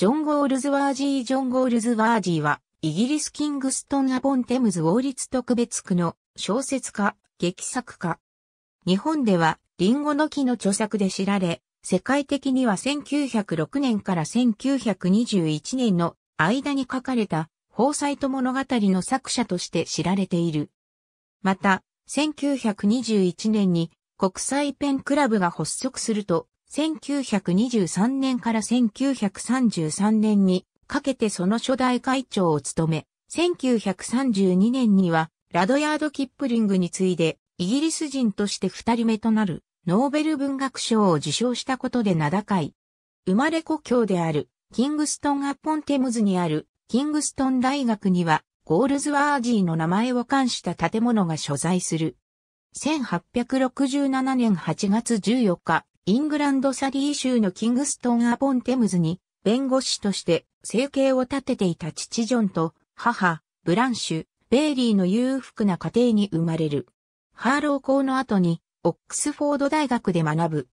ジョン・ゴールズワージー・ジョン・ゴールズワージーは、イギリス・キングストン・アポン・テムズ王立特別区の小説家、劇作家。日本では、リンゴの木の著作で知られ、世界的には1906年から1921年の間に書かれた、宝サイト物語の作者として知られている。また、1921年に国際ペンクラブが発足すると、1923年から1933年にかけてその初代会長を務め、1932年にはラドヤード・キップリングに次いでイギリス人として二人目となるノーベル文学賞を受賞したことで名高い。生まれ故郷であるキングストン・アッポン・テムズにあるキングストン大学にはゴールズワージーの名前を冠した建物が所在する。1867年8月14日、イングランドサリー州のキングストン・アポン・テムズに、弁護士として生計を立てていた父ジョンと母、ブランシュ、ベイリーの裕福な家庭に生まれる。ハーロー校の後に、オックスフォード大学で学ぶ。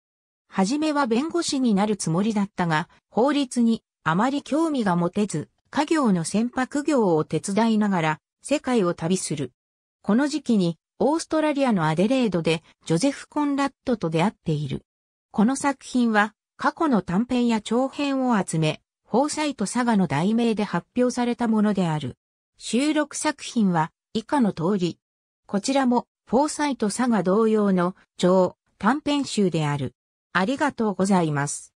はじめは弁護士になるつもりだったが、法律にあまり興味が持てず、家業の船舶業を手伝いながら、世界を旅する。この時期に、オーストラリアのアデレードで、ジョゼフ・コンラットと出会っている。この作品は過去の短編や長編を集め、フォーサイト佐賀の題名で発表されたものである。収録作品は以下の通り。こちらもフォーサイト佐賀同様の長短編集である。ありがとうございます。